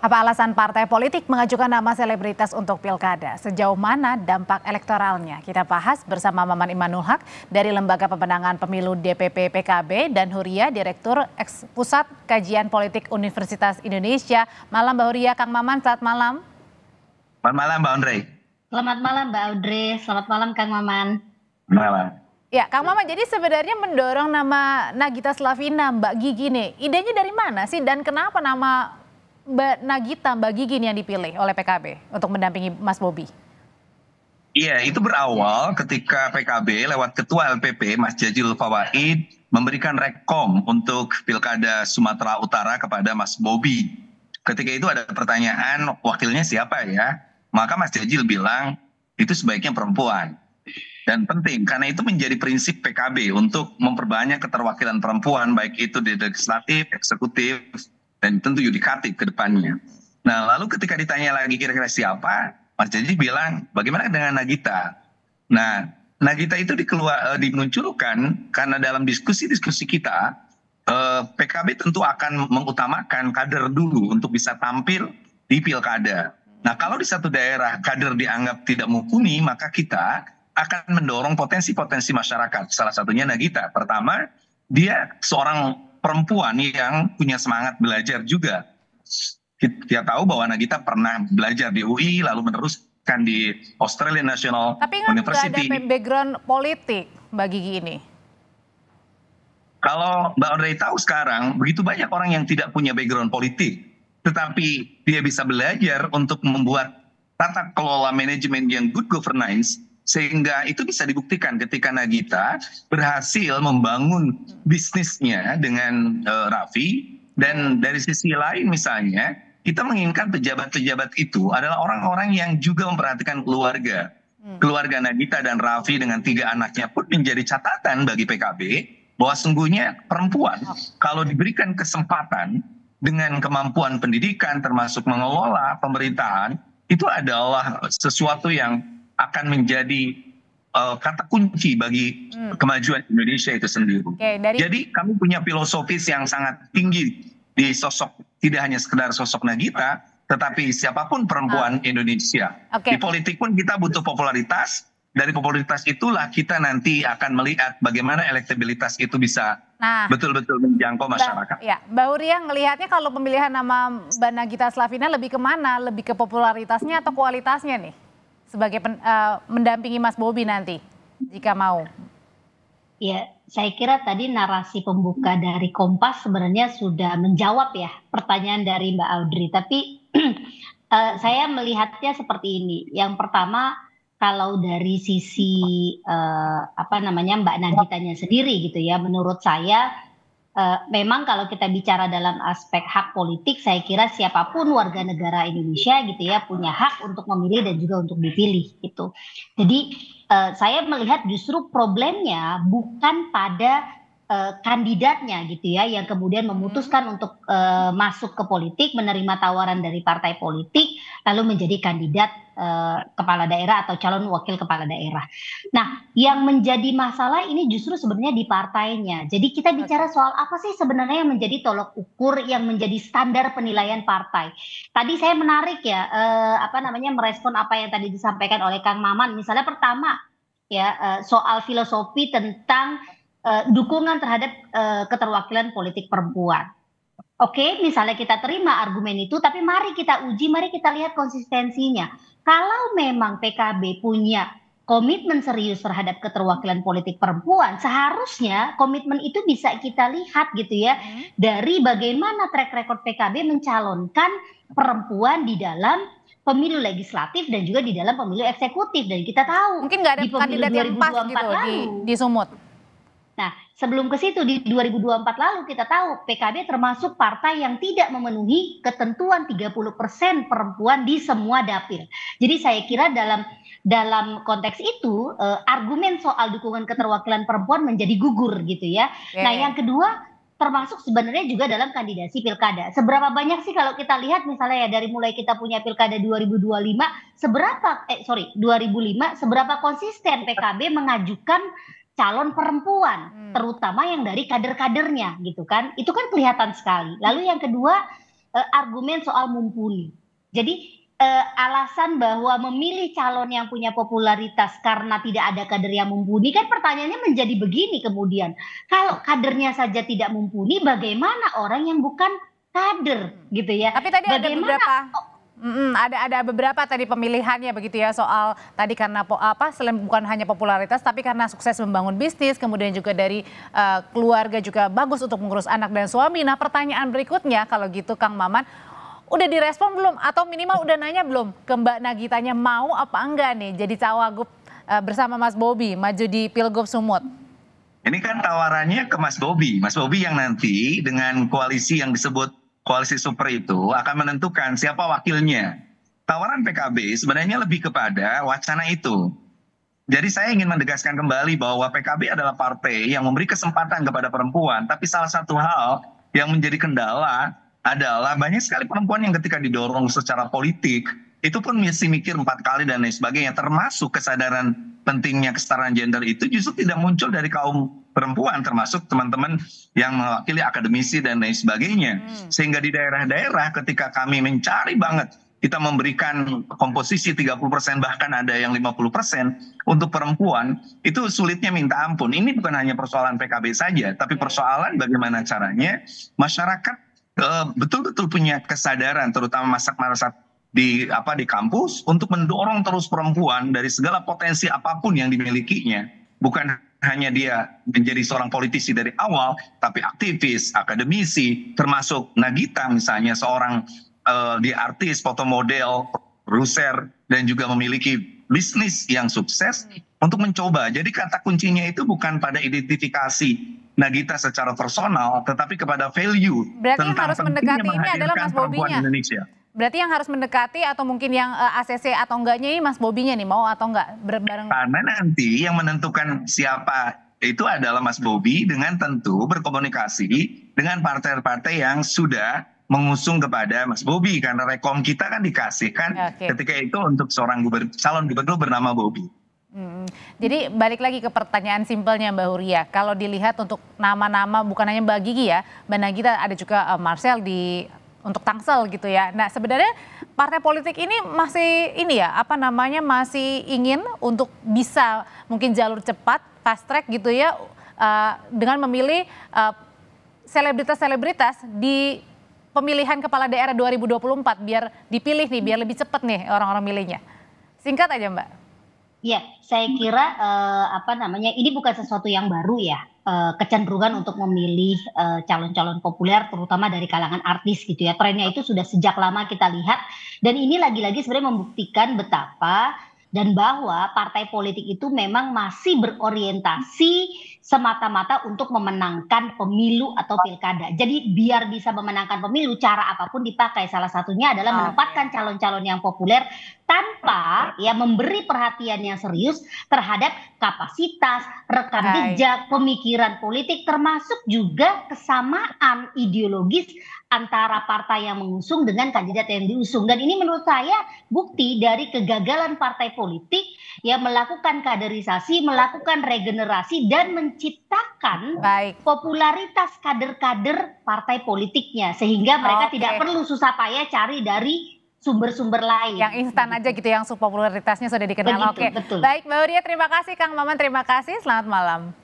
Apa alasan partai politik mengajukan nama selebritas untuk pilkada? Sejauh mana dampak elektoralnya? Kita bahas bersama Maman Imanul Haq dari Lembaga Pemenangan Pemilu DPP PKB dan Huria, Direktur Eks Pusat Kajian Politik Universitas Indonesia. Malam Mbak Huria, Kang Maman, selamat malam. Selamat malam Mbak Andre. Selamat malam Mbak Andre, selamat malam Kang Maman. Malam. Ya, Kang Maman, jadi sebenarnya mendorong nama Nagita Slavina, Mbak Gigi nih, idenya dari mana sih dan kenapa nama Mbak Nagita, Mbak Gigin yang dipilih oleh PKB untuk mendampingi Mas Bobi? Iya, itu berawal ketika PKB lewat Ketua LPP Mas Jajil Fawaid memberikan rekom untuk Pilkada Sumatera Utara kepada Mas Bobi. Ketika itu ada pertanyaan wakilnya siapa ya? Maka Mas Jajil bilang itu sebaiknya perempuan. Dan penting karena itu menjadi prinsip PKB untuk memperbanyak keterwakilan perempuan baik itu di legislatif, eksekutif, dan tentu yudikatif ke depannya. Nah, lalu ketika ditanya lagi kira-kira siapa, Mas Jadi bilang, bagaimana dengan Nagita? Nah, Nagita itu dikeluar, eh, dimunculkan karena dalam diskusi-diskusi kita, uh, eh, PKB tentu akan mengutamakan kader dulu untuk bisa tampil di pilkada. Nah, kalau di satu daerah kader dianggap tidak mumpuni, maka kita akan mendorong potensi-potensi masyarakat. Salah satunya Nagita. Pertama, dia seorang perempuan yang punya semangat belajar juga. Kita tahu bahwa Nagita pernah belajar di UI lalu meneruskan di Australian National Tapi kan University. Tapi ada background politik Mbak Gigi ini. Kalau Mbak Audrey tahu sekarang, begitu banyak orang yang tidak punya background politik, tetapi dia bisa belajar untuk membuat tata kelola manajemen yang good governance sehingga itu bisa dibuktikan ketika Nagita berhasil membangun bisnisnya dengan uh, Raffi dan dari sisi lain misalnya kita menginginkan pejabat-pejabat itu adalah orang-orang yang juga memperhatikan keluarga. Hmm. Keluarga Nagita dan Raffi dengan tiga anaknya pun menjadi catatan bagi PKB bahwa sungguhnya perempuan oh. kalau diberikan kesempatan dengan kemampuan pendidikan termasuk mengelola pemerintahan itu adalah sesuatu yang akan menjadi uh, kata kunci bagi hmm. kemajuan Indonesia itu sendiri. Okay, dari... Jadi kami punya filosofis yang sangat tinggi di sosok tidak hanya sekedar sosok Nagita, tetapi siapapun perempuan ah. Indonesia. Okay. Di politik pun kita butuh popularitas. Dari popularitas itulah kita nanti akan melihat bagaimana elektabilitas itu bisa betul nah. betul-betul menjangkau masyarakat. Ba, ya, Mbak Uria melihatnya kalau pemilihan nama Mbak Nagita Slavina lebih kemana? Lebih ke popularitasnya atau kualitasnya nih? sebagai pen, uh, mendampingi Mas Bobi nanti jika mau? Ya, saya kira tadi narasi pembuka dari Kompas sebenarnya sudah menjawab ya pertanyaan dari Mbak Audrey. Tapi uh, saya melihatnya seperti ini. Yang pertama, kalau dari sisi uh, apa namanya Mbak Nagitanya sendiri gitu ya, menurut saya Uh, memang kalau kita bicara dalam aspek hak politik, saya kira siapapun warga negara Indonesia gitu ya punya hak untuk memilih dan juga untuk dipilih gitu. Jadi uh, saya melihat justru problemnya bukan pada Eh, kandidatnya gitu ya yang kemudian hmm. memutuskan hmm. untuk uh, masuk ke politik menerima tawaran dari partai politik lalu menjadi kandidat uh, kepala daerah atau calon wakil kepala daerah. Nah, yang menjadi masalah ini justru sebenarnya di partainya. Jadi kita bicara soal apa sih sebenarnya yang menjadi tolok ukur yang menjadi standar penilaian partai. Tadi saya menarik ya uh, apa namanya merespon apa yang tadi disampaikan oleh Kang Maman. Misalnya pertama ya soal filosofi tentang uh, dukungan terhadap uh, keterwakilan politik perempuan. Oke, misalnya kita terima argumen itu, tapi mari kita uji, mari kita lihat konsistensinya. Kalau memang PKB punya komitmen serius terhadap keterwakilan politik perempuan, seharusnya komitmen itu bisa kita lihat gitu ya hmm. dari bagaimana track record PKB mencalonkan perempuan di dalam pemilu legislatif dan juga di dalam pemilu eksekutif dan kita tahu mungkin nggak ada di pemilu kandidat yang pas gitu lalu, di, di Sumut Nah, sebelum ke situ di 2024 lalu kita tahu PKB termasuk partai yang tidak memenuhi ketentuan 30% perempuan di semua dapil. Jadi saya kira dalam dalam konteks itu uh, argumen soal dukungan keterwakilan perempuan menjadi gugur gitu ya. Yeah. Nah, yang kedua termasuk sebenarnya juga dalam kandidasi pilkada. Seberapa banyak sih kalau kita lihat misalnya ya dari mulai kita punya pilkada 2025, seberapa eh sorry 2005, seberapa konsisten PKB mengajukan calon perempuan, hmm. terutama yang dari kader-kadernya gitu kan. Itu kan kelihatan sekali. Lalu yang kedua eh, argumen soal mumpuni. Jadi eh, alasan bahwa memilih calon yang punya popularitas karena tidak ada kader yang mumpuni kan pertanyaannya menjadi begini kemudian. Kalau kadernya saja tidak mumpuni, bagaimana orang yang bukan kader hmm. gitu ya? Tapi tadi bagaimana, ada beberapa mm ada ada beberapa tadi pemilihannya begitu ya soal tadi karena apa selain bukan hanya popularitas tapi karena sukses membangun bisnis kemudian juga dari uh, keluarga juga bagus untuk mengurus anak dan suami. Nah pertanyaan berikutnya kalau gitu Kang Maman udah direspon belum atau minimal udah nanya belum ke Mbak Nagitanya mau apa enggak nih jadi cawagup uh, bersama Mas Bobi maju di Pilgub Sumut. Ini kan tawarannya ke Mas Bobi, Mas Bobi yang nanti dengan koalisi yang disebut koalisi super itu akan menentukan siapa wakilnya. Tawaran PKB sebenarnya lebih kepada wacana itu. Jadi saya ingin menegaskan kembali bahwa PKB adalah partai yang memberi kesempatan kepada perempuan, tapi salah satu hal yang menjadi kendala adalah banyak sekali perempuan yang ketika didorong secara politik itu pun mesti mikir empat kali dan lain sebagainya, termasuk kesadaran pentingnya kesetaraan gender itu justru tidak muncul dari kaum perempuan termasuk teman-teman yang mewakili akademisi dan lain sebagainya hmm. sehingga di daerah-daerah ketika kami mencari banget kita memberikan komposisi 30% bahkan ada yang 50% untuk perempuan itu sulitnya minta ampun. Ini bukan hanya persoalan PKB saja, tapi iya. persoalan bagaimana caranya masyarakat eh, betul-betul uh, punya kesadaran terutama masyarakat di apa di kampus untuk mendorong terus perempuan dari segala potensi apapun yang dimilikinya, bukan hanya dia menjadi seorang politisi dari awal, tapi aktivis, akademisi, termasuk Nagita misalnya seorang uh, eh, di artis, foto model, ruser, dan juga memiliki bisnis yang sukses untuk mencoba. Jadi kata kuncinya itu bukan pada identifikasi Nagita secara personal, tetapi kepada value Berarti tentang yang harus mendekati ini adalah Mas Bobinya. Indonesia. Berarti yang harus mendekati atau mungkin yang uh, eh, ACC atau enggaknya ini Mas Bobinya nih mau atau enggak bareng? Karena nanti yang menentukan siapa itu adalah Mas Bobi dengan tentu berkomunikasi dengan partai-partai yang sudah mengusung kepada Mas Bobi karena rekom kita kan dikasihkan okay. ketika itu untuk seorang guber, calon gubernur bernama Bobi. Hmm. Jadi balik lagi ke pertanyaan simpelnya Mbak Huria, kalau dilihat untuk nama-nama bukan hanya Mbak Gigi ya, Mbak Nagita ada juga uh, Marcel di untuk Tangsel gitu ya. Nah sebenarnya partai politik ini masih ini ya apa namanya masih ingin untuk bisa mungkin jalur cepat fast track gitu ya uh, dengan memilih eh, selebritas-selebritas uh, di pemilihan kepala daerah 2024 biar dipilih nih biar lebih cepat nih orang-orang milihnya. Singkat aja Mbak. Ya, saya kira uh, apa namanya ini bukan sesuatu yang baru ya uh, kecenderungan untuk memilih eh, calon-calon uh, calon -calon populer terutama dari kalangan artis gitu ya trennya itu sudah sejak lama kita lihat dan ini lagi-lagi sebenarnya membuktikan betapa dan bahwa partai politik itu memang masih berorientasi semata-mata untuk memenangkan pemilu atau pilkada. Jadi biar bisa memenangkan pemilu cara apapun dipakai. Salah satunya adalah menempatkan calon-calon yang populer tanpa ya memberi perhatian yang serius terhadap kapasitas, rekam jejak, pemikiran politik termasuk juga kesamaan ideologis antara partai yang mengusung dengan kandidat yang diusung dan ini menurut saya bukti dari kegagalan partai politik yang melakukan kaderisasi, melakukan regenerasi dan menciptakan Baik. popularitas kader-kader partai politiknya sehingga mereka okay. tidak perlu susah payah cari dari sumber-sumber lain. Yang instan aja gitu yang popularitasnya sudah dikenal. Begitu, Oke. Betul. Baik, Mbak Uria, terima kasih Kang Maman terima kasih. Selamat malam.